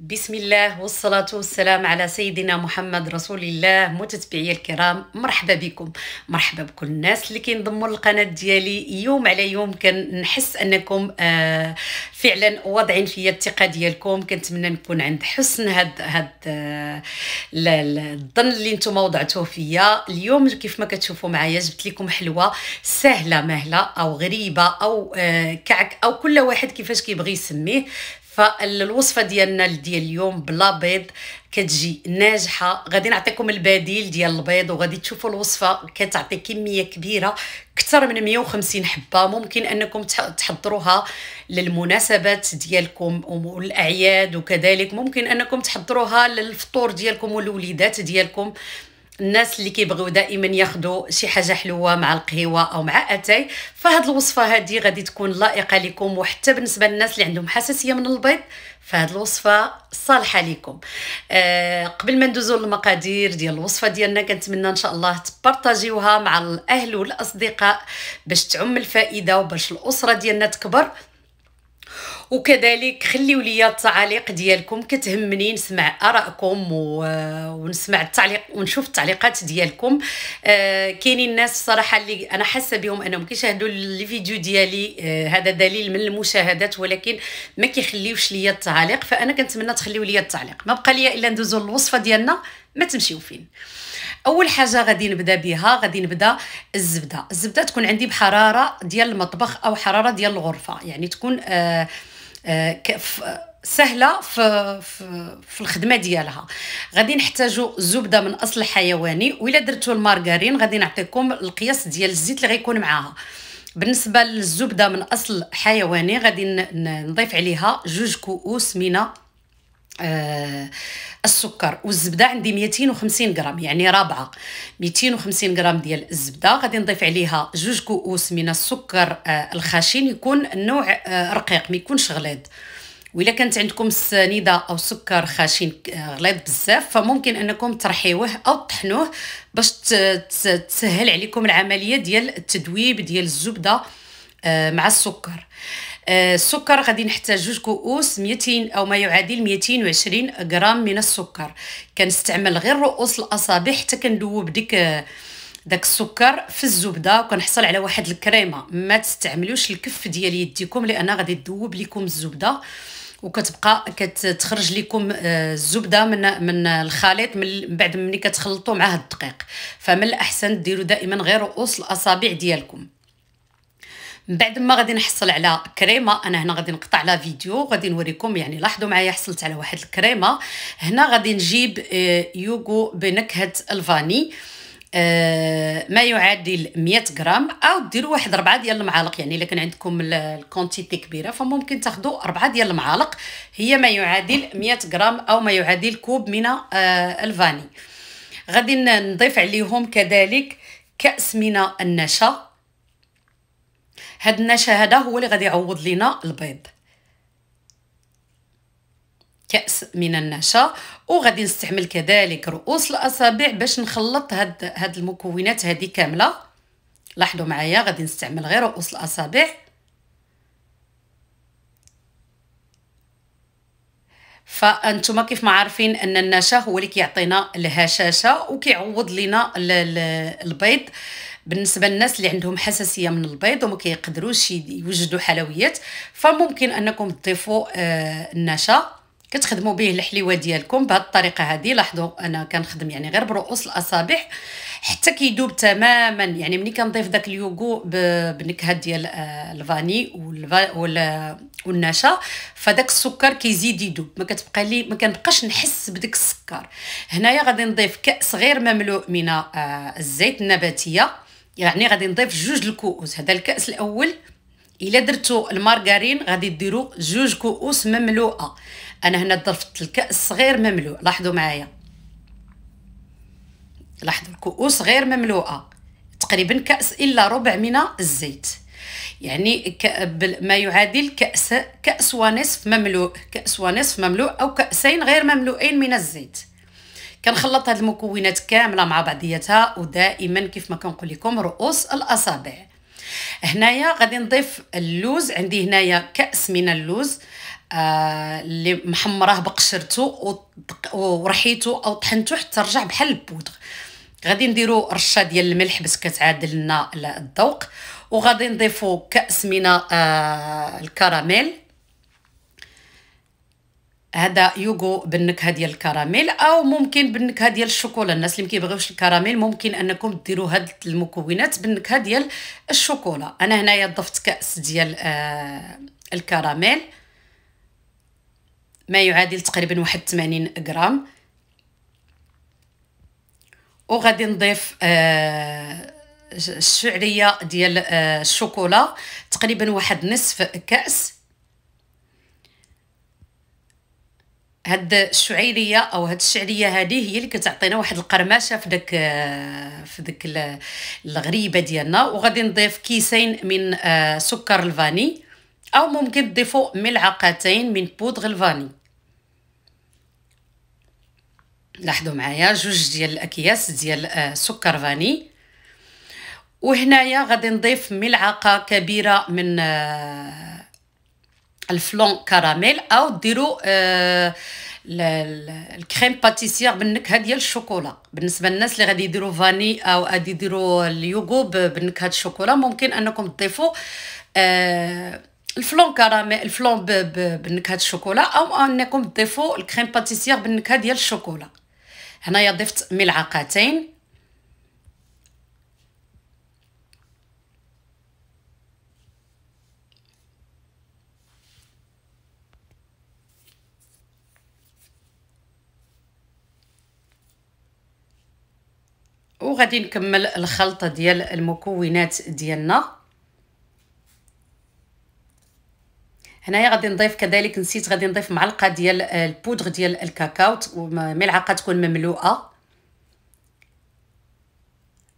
بسم الله والصلاة والسلام على سيدنا محمد رسول الله متتبعي الكرام مرحبا بكم مرحبا بكل الناس اللي كينضموا للقناة ديالي يوم على يوم كنحس أنكم آه فعلا واضعين فيا الثقة ديالكم كنتمنى نكون عند حسن هاد هاد آه الظن اللي نتوما وضعتوه فيا اليوم كيف ما كتشوفوا معايا جبت لكم حلوة سهلة مهلة أو غريبة أو آه كعك أو كل واحد كيفاش كيبغي يسميه فالوصفه ديالنا ديال اليوم بلا بيض كتجي ناجحه غادي نعطيكم البديل ديال البيض وغادي تشوفوا الوصفه كتعطي كميه كبيره اكثر من 150 حبه ممكن انكم تحضروها للمناسبات ديالكم والاعياد وكذلك ممكن انكم تحضروها للفطور ديالكم والوليدات ديالكم الناس اللي كيبغيو دائما ياخذوا شي حاجه حلوه مع القهوه او مع اتاي فهاد الوصفه هادي غادي تكون لائقه لكم وحتى بالنسبه للناس اللي عندهم حساسيه من البيض فهاد الوصفه صالحه لكم آه قبل ما ندوزو للمقادير ديال الوصفه ديالنا كنتمنى ان شاء الله تبارطاجيوها مع الاهل والاصدقاء باش تعم الفائده وباش الاسره ديالنا تكبر وكذلك خليو ليا التعاليق ديالكم كتهمني نسمع ارائكم و... ونسمع التعليق ونشوف التعليقات ديالكم آه، كاينين الناس الصراحه اللي انا حاسه بهم انهم كيشاهدوا لي فيديو ديالي آه، هذا دليل من المشاهدات ولكن ما كيخليوش ليا التعليق فانا كنتمنى تخليو ليا التعليق ما بقى ليا الا ندوزو للوصفه ديالنا ما تمشيو فين اول حاجه غادي نبدا بها غادي نبدا الزبده الزبده تكون عندي بحراره ديال المطبخ او حراره ديال الغرفه يعني تكون آه آه، سهله في في, في الخدمه ديالها غادي نحتاجوا زبده من اصل حيواني وإلا درتو المارغرين غادي نعطيكم القياس ديال الزيت اللي غيكون معاها بالنسبه للزبده من اصل حيواني غادي نضيف عليها جوج كؤوس من آه السكر والزبده عندي 250 غرام يعني رابعه 250 غرام ديال الزبده غادي نضيف عليها جوج كؤوس من السكر آه الخشن يكون النوع آه رقيق ما يكونش غليظ وإلا كانت عندكم السنيده او السكر خشن آه، غليظ بزاف فممكن انكم ترحيوه او تطحنوه باش تسهل عليكم العمليه ديال التذويب ديال الزبده آه، مع السكر آه، السكر غادي نحتاج جوج كؤوس 200 او ما يعادل 220 غرام من السكر كنستعمل غير رؤوس الاصابع حتى كندوب ديك آه، داك السكر في الزبده وكنحصل على واحد الكريمه ما تستعملوش الكف ديال يديكم لان غادي تذوب لكم الزبده وكتبقى كتخرج لكم آه، الزبده من من الخليط من بعد ملي كتخلطوا معاه الدقيق فمن الاحسن ديروا دائما غير رؤوس الاصابع ديالكم من بعد ما غادي نحصل على كريمه انا هنا غادي نقطع لا فيديو غادي نوريكم يعني لاحظوا معايا حصلت على واحد الكريمه هنا غادي نجيب آه، يوغو بنكهه الفاني آه، ما يعادل 100 غرام او ديروا واحد 4 ديال المعالق يعني الا كان عندكم الكونتيتي كبيره فممكن تاخذوا 4 ديال المعالق هي ما يعادل 100 غرام او ما يعادل كوب من آه، الفاني غادي نضيف عليهم كذلك كاس من النشا هاد النشا هذا هو اللي غادي يعوض لينا البيض كأس من النشا وغادي نستعمل كذلك رؤوس الأصابع باش نخلط هاد, هاد المكونات هادي كاملة لاحظوا معايا غادي نستعمل غير رؤوس الأصابع فانتم كيف ما عارفين ان النشا هو اللي كيعطينا الهشاشه وكيعوض لينا البيض بالنسبه للناس اللي عندهم حساسيه من البيض وما كيقدروش يوجدوا حلويات فممكن انكم تضيفوا آه، النشا كتخدموا به الحليوه ديالكم بهذه الطريقه هذه لاحظوا انا كنخدم يعني غير برؤوس الاصابع حتى كيدوب تماما يعني ملي كنضيف داك اليوغو بالنكهه ديال آه، الفاني والنشا فداك السكر كيزيد يدوب ما كتبقى لي ما كنبقاش نحس بداك السكر هنايا غادي نضيف كاس غير مملوء من آه، الزيت النباتيه يعني غادي نضيف جوج الكؤوس هذا الكاس الاول الا درتو المارغرين غادي ديرو جوج كؤوس مملوءه انا هنا ضفت الكاس صغير مملوء لاحظوا معايا لاحظوا الكؤوس غير مملوءه تقريبا كاس الا ربع من الزيت يعني ما يعادل كاس كاس ونصف مملوء كاس ونصف مملوء او كاسين غير مملوئين من الزيت كنخلط هاد المكونات كامله مع بعضياتها ودائما كيف ما كنقول لكم رؤوس الاصابع هنايا غادي نضيف اللوز عندي هنايا كاس من اللوز آه، اللي آه محمراه بقشرته ورحيته او طحنته حتى رجع بحال البودغ غادي نديرو رشه ديال الملح باش كتعادل لنا الذوق وغادي نضيفو كاس من آه الكراميل هذا يوغو بالنكهه ديال الكراميل او ممكن بالنكهه ديال الشوكولا الناس اللي مكيبغيوش الكراميل ممكن انكم ديروا هاد المكونات بالنكهه ديال الشوكولا انا هنايا ضفت كاس ديال آه الكراميل ما يعادل تقريبا واحد 80 غرام وغادي نضيف آه الشعريه ديال آه الشوكولا تقريبا واحد نصف كاس هاد الشعيريه او هاد الشعليه هذه هي اللي كتعطينا واحد القرمشه في داك في داك الغريبه ديالنا وغادي نضيف كيسين من آه، سكر الفاني او ممكن تضيفوا ملعقتين من بودغ الفاني لاحظوا معايا جوج ديال الاكياس ديال آه، سكر فاني وهنايا غادي نضيف ملعقه كبيره من آه، الفلون كراميل او ديروا آه، الكريم باتيسير بالنكهه ديال الشوكولا بالنسبه للناس اللي غادي يديروا فاني او غادي يديروا اليوغو بنكهه الشوكولا ممكن انكم تضيفوا آه، الفلون كراميل الفلون بنكهه الشوكولا او انكم تضيفوا الكريم باتيسير بالنكهه ديال الشوكولا هنايا ضفت ملعقتين وغادي نكمل الخلطه ديال المكونات ديالنا هنايا غادي نضيف كذلك نسيت غادي نضيف معلقه ديال البودغ ديال الكاكاو ملعقه تكون مملوءه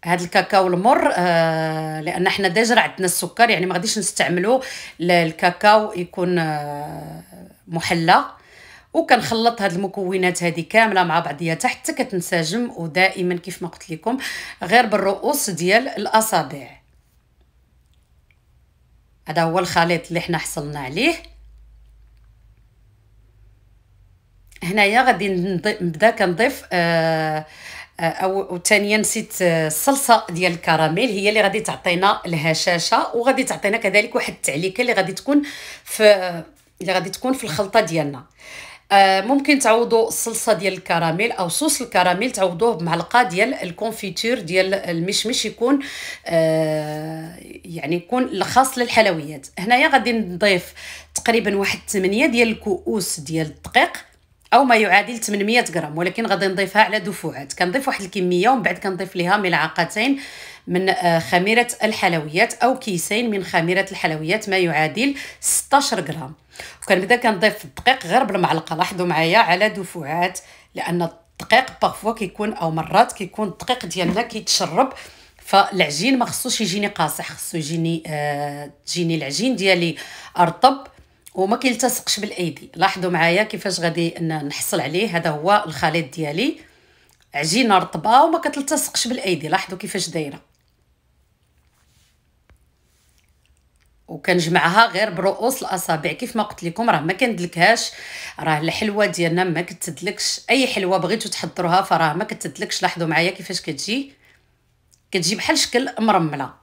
هاد الكاكاو المر آه لان حنا ديجا عندنا السكر يعني ما غاديش نستعملو الكاكاو يكون آه محلى وكنخلط هاد المكونات هذه كامله مع بعضياتها حتى كتنسجم ودائما كيف ما قلت لكم غير بالرؤوس ديال الاصابع هذا هو الخليط اللي حنا حصلنا عليه هنايا غادي نبدا كنضيف آه, آه، او ثانيا نسيت آه، الصلصه ديال الكراميل هي اللي غادي تعطينا الهشاشه وغادي تعطينا كذلك واحد التعليكه اللي غادي تكون في آه، اللي غادي تكون في الخلطه ديالنا آه، ممكن تعوضوا الصلصه ديال الكراميل او صوص الكراميل تعوضوه بمعلقه ديال الكونفيتور ديال المشمش يكون آه، يعني يكون خاص للحلويات هنايا غادي نضيف تقريبا واحد 8 ديال الكؤوس ديال الدقيق او ما يعادل 800 غرام ولكن غادي نضيفها على دفوعات كنضيف واحد الكميه ومن بعد كنضيف ليها ملعقتين من آه، خميره الحلويات او كيسين من خميره الحلويات ما يعادل 16 غرام وكنبدا كنضيف الدقيق غير بالمعلقه لاحظوا معايا على دفوعات لان الدقيق بارفوا كيكون او مرات كيكون الدقيق ديالنا كيتشرب فالعجين ما خصوش يجيني قاصح خصو يجيني آه تجيني العجين ديالي ارطب وما كيلتصقش بالايدي لاحظوا معايا كيفاش غادي نحصل عليه هذا هو الخليط ديالي عجينه رطبه وما كتلتصقش بالايدي لاحظوا كيفاش دايره وكنجمعها غير برؤوس الاصابع كيف ما قلت لكم راه ما كندلكهاش راه الحلوه ديالنا ما كتدلكش اي حلوه بغيتو تحضروها فراه ما كتدلكش لاحظوا معايا كيفاش كتجي كتجي بحال شكل مرمله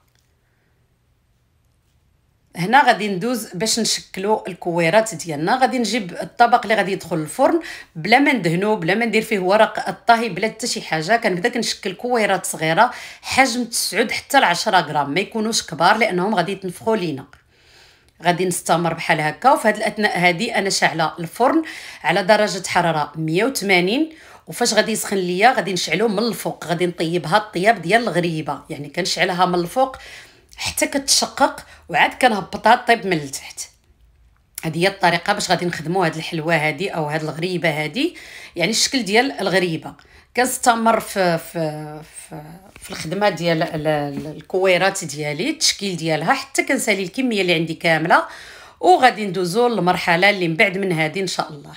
هنا غادي ندوز باش نشكلو الكويرات ديالنا غادي نجيب الطبق اللي غادي يدخل الفرن بلا ما ندهنو بلا ما ندير فيه ورق الطهي بلا حتى شي حاجه كنبدا كنشكل كويرات صغيره حجم 9 حتى ل 10 غرام ما يكونوش كبار لانهم غادي يتنفخوا لينا غادي نستمر بحال هكا وفي هاد الاثناء هادي انا شاعله الفرن على درجه حراره 180 وفاش غادي يسخن ليا غادي نشعلو من الفوق غادي نطيبها الطياب ديال الغريبه يعني كنشعلها من الفوق حتى كتشقق وعاد كنهبطها طيب من التحت هذه هي الطريقه باش غادي نخدموا هاد الحلوه هادي او هاد الغريبه هادي يعني الشكل ديال الغريبه كنستمر في في في, في الخدمه ديال الكويرات ديالي التشكيل ديالها حتى كنسالي الكميه اللي عندي كامله وغادي ندوزو للمرحله اللي من بعد من هذه ان شاء الله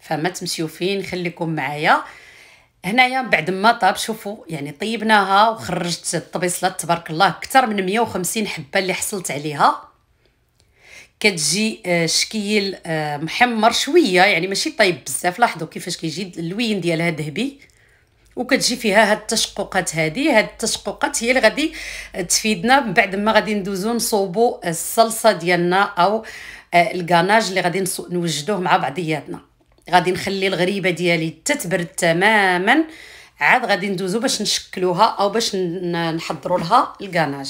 فما تمسيوفين خليكم معايا هنايا بعد ما طاب شوفوا يعني طيبناها وخرجت الطبيصلات تبارك الله اكثر من 150 حبه اللي حصلت عليها كتجي آه، شكيل آه، محمر شويه يعني ماشي طايب بزاف لاحظوا كيفاش كيجي اللوين ديالها ذهبي وكتجي فيها هاد التشققات هادي هاد التشققات هي اللي غادي آه، تفيدنا من بعد ما غادي ندوزو نصوبو الصلصه ديالنا او الكاناج اللي غادي نوجدوه مع بعضياتنا غادي نخلي الغريبه ديالي تتبرد تماما عاد غادي ندوزو باش نشكلوها او باش نحضروا لها الكاناج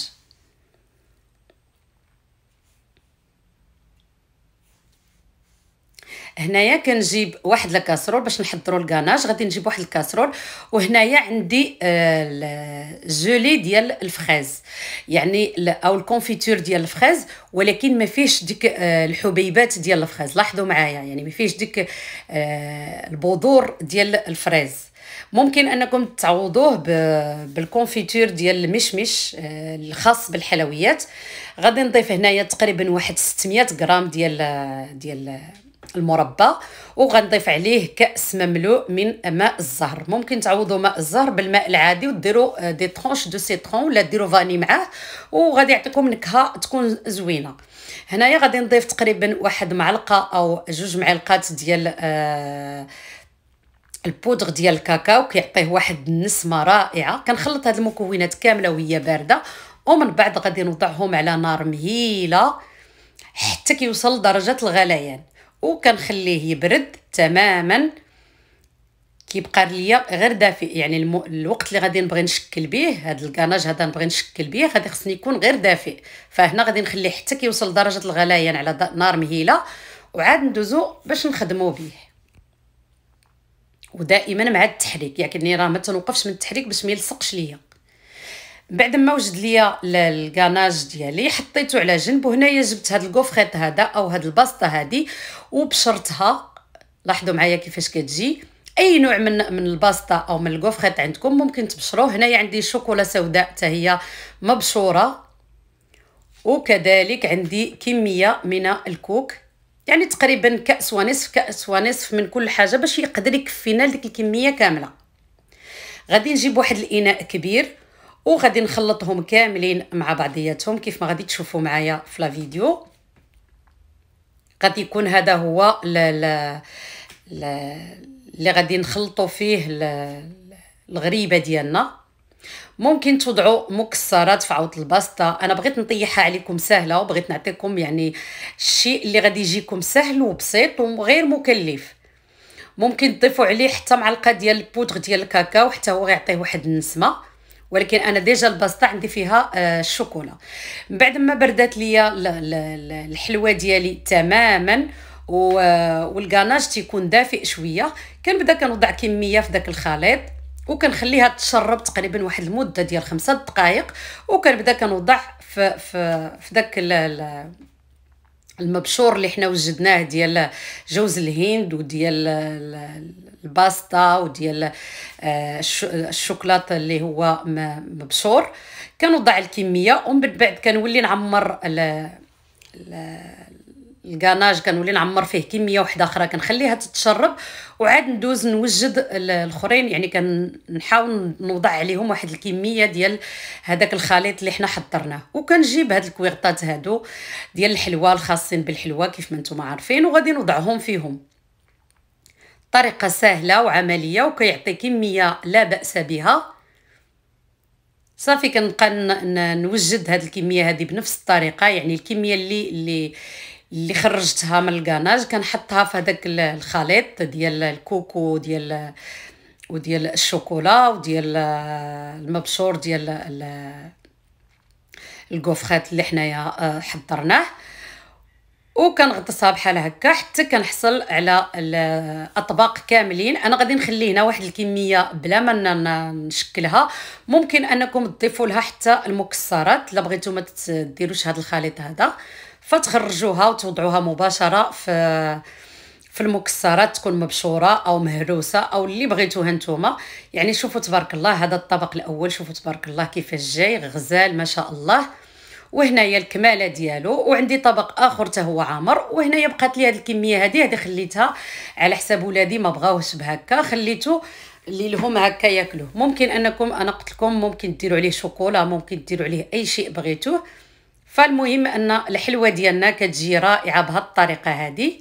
هنايا كنجيب واحد الكاسرول باش نحضروا الكاناج غادي نجيب واحد الكاسرول وهنايا عندي آه، الجولي ديال الفخاز يعني او الكونفيتور ديال الفخاز ولكن ما فيهش ديك آه، الحبيبات ديال الفخاز لاحظوا معايا يعني ما فيهش ديك آه، البذور ديال الفريز ممكن انكم تعوضوه بالكونفيتور ديال المشمش الخاص بالحلويات غادي نضيف هنايا تقريبا واحد 600 غرام ديال ديال المربى وغنضيف عليه كاس مملوء من ماء الزهر ممكن تعوضوا ماء الزهر بالماء العادي وديروا دي طرونش دو سيترون ولا ديروا فاني معاه وغادي يعطيكم نكهه تكون زوينه هنايا غادي نضيف تقريبا واحد معلقه او جوج معلقات ديال آه البودغ ديال الكاكاو كيعطيه واحد النسمه رائعه كنخلط هاد المكونات كامله وهي بارده ومن بعد غادي نوضعهم على نار مهيله حتى كيوصل لدرجه الغليان وكنخليه يبرد تماما كيبقى ليا غير دافئ يعني المو... الوقت اللي غادي نبغي نشكل به هاد الكناج هذا نبغي نشكل به غادي خصني يكون غير دافئ فهنا غادي نخليه حتى كيوصل لدرجه الغليان يعني على دا... نار مهيله وعاد ندوزو باش نخدمو به ودائما مع التحريك يعني راه ما تنوقفش من التحريك باش ما يلصقش ليا بعد ما وجد ليا الكاناج ديالي حطيته على جنب وهنايا جبت هاد الكوفخيط هذا او هاد البسطه هادي وبشرتها لاحظوا معايا كيفاش كتجي اي نوع من من البسطه او من الكوفخيط عندكم ممكن تبشروه هنايا عندي شوكولا سوداء حتى هي مبشوره وكذلك عندي كميه من الكوك يعني تقريبا كاس ونصف كاس ونصف من كل حاجه باش يقدر يكفينا ديك الكميه كامله غادي نجيب واحد الاناء كبير وغادي نخلطهم كاملين مع بعضياتهم كيف ما غادي تشوفوا معايا في لا فيديو غادي يكون هذا هو ل ل اللي غادي نخلطوا فيه الغريبه ديالنا ممكن تضعوا مكسرات في عوض الباستا انا بغيت نطيحها عليكم سهله وبغيت نعطيكم يعني الشيء اللي غادي يجيكم سهل وبسيط وغير مكلف ممكن تضيفوا عليه حتى معلقه ديال البودغ ديال الكاكاو حتى هو غيعطيه واحد النسمه ولكن انا ديجا الباستا عندي فيها آه، الشوكولا من بعد ما بردات ليا الحلوه ديالي تماما والكاناج تيكون دافئ شويه كنبدا كنوضع كميه في داك الخليط وكنخليها تشرب تقريبا واحد المده ديال خمسة دقائق وكنبدا كنوضع في في في داك المبشور اللي حنا وجدناه ديال جوز الهند وديال الباستا وديال آه، الشوكولاط اللي هو مبشور كنوضع الكميه ومن بعد كنولي نعمر الكاناج كنولي نعمر فيه كميه وحده اخرى كنخليها تتشرب وعاد ندوز نوجد الاخرين يعني كنحاول نوضع عليهم واحد الكميه ديال هذاك الخليط اللي حنا حضرناه وكنجيب هاد الكويغطات هادو ديال الحلوى الخاصين بالحلوى كيف ما نتوما عارفين وغادي نوضعهم فيهم طريقه سهله وعمليه وكيعطي كميه لا باس بها صافي كنبقى نوجد هاد الكميه هذه بنفس الطريقه يعني الكميه اللي اللي اللي خرجتها من الكاناج كنحطها في هذاك الخليط ديال الكوكو ديال وديال الشوكولا وديال المبشور ديال الكوفخات اللي حنايا آه، حضرناه وكنغطسها بحال هكا حتى كنحصل على الاطباق كاملين انا غادي نخلي هنا واحد الكميه بلا ما نشكلها ممكن انكم تضيفوا لها حتى المكسرات الا بغيتو ما تديروش هذا الخليط هذا فتخرجوها وتوضعوها مباشره في في المكسرات تكون مبشوره او مهروسه او اللي بغيتوها نتوما يعني شوفوا تبارك الله هذا الطبق الاول شوفوا تبارك الله كيفاش جاي غزال ما شاء الله وهنايا الكماله ديالو وعندي طبق اخر حتى هو عامر وهنايا بقات لي هذه الكميه هذه هذه خليتها على حساب ولادي ما بغاوهش بهكا خليته اللي لهم هكا ياكلوه ممكن انكم انا قلت لكم ممكن ديروا عليه شوكولا ممكن ديروا عليه اي شيء بغيتوه فالمهم ان الحلوه ديالنا كتجي رائعه الطريقه هذه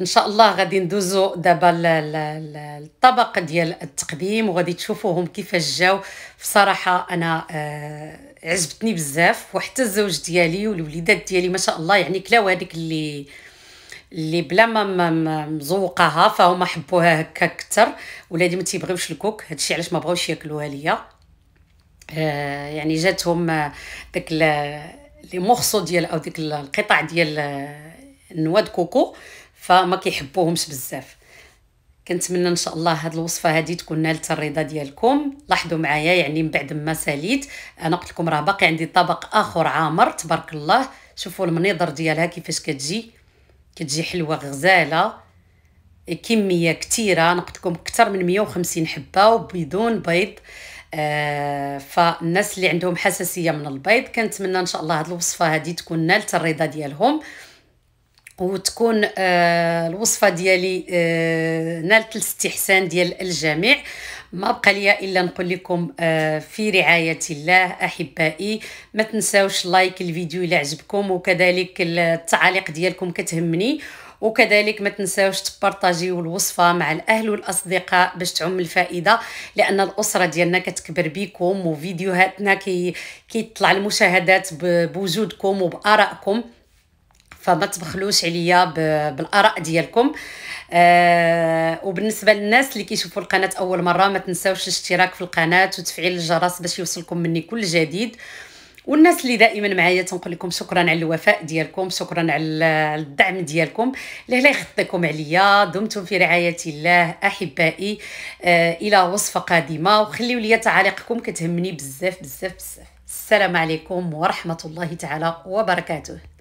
ان شاء الله غادي ندوزو دابا الطبق ديال التقديم وغادي تشوفوهم كيفاش جاو بصراحه انا آه عجبتني بزاف وحتى الزوج ديالي والوليدات ديالي ما شاء الله يعني كلاو هذيك اللي اللي بلا ما مزوقاها فهما حبوها هكا اكثر ولادي ما تيبغيوش الكوك هادشي علاش ما بغاوش ياكلوها ليا آه، يعني جاتهم آه، داك لي مورسو ديال او ديك القطع ديال آه، النواد كوكو فما كيحبوهمش بزاف كنتمنى ان شاء الله هاد الوصفه هادي تكون نالت الرضا ديالكم لاحظوا معايا يعني من بعد ما ساليت انا قلت لكم راه باقي عندي طبق اخر عامر تبارك الله شوفوا المنظر ديالها كيفاش كتجي كتجي حلوه غزاله كميه كثيره انا قلت لكم اكثر من 150 حبه وبدون بيض آه، فالناس اللي عندهم حساسيه من البيض كنتمنى ان شاء الله هذه الوصفه هذه تكون نالت الرضا ديالهم وتكون آه الوصفه ديالي آه نالت الاستحسان ديال الجميع ما بقى ليا الا نقول لكم آه، في رعايه الله احبائي ما تنساوش لايك الفيديو الى عجبكم وكذلك التعاليق ديالكم كتهمني وكذلك ما تنساوش تبارطاجيو الوصفه مع الاهل والاصدقاء باش تعم الفائده لان الاسره ديالنا كتكبر بيكم وفيديوهاتنا كي كيطلع المشاهدات بوجودكم وبارائكم فما تبخلوش عليا بالاراء ديالكم آه وبالنسبه للناس اللي كيشوفوا القناه اول مره ما تنساوش الاشتراك في القناه وتفعيل الجرس باش يوصلكم مني كل جديد والناس اللي دائما معايا تنقول لكم شكرا على الوفاء ديالكم شكرا على الدعم ديالكم الله يخطيكم عليا دمتم في رعايه الله احبائي آه الى وصفه قادمه وخليوا لي تعاليقكم كتهمني بزاف بزاف بزاف السلام عليكم ورحمه الله تعالى وبركاته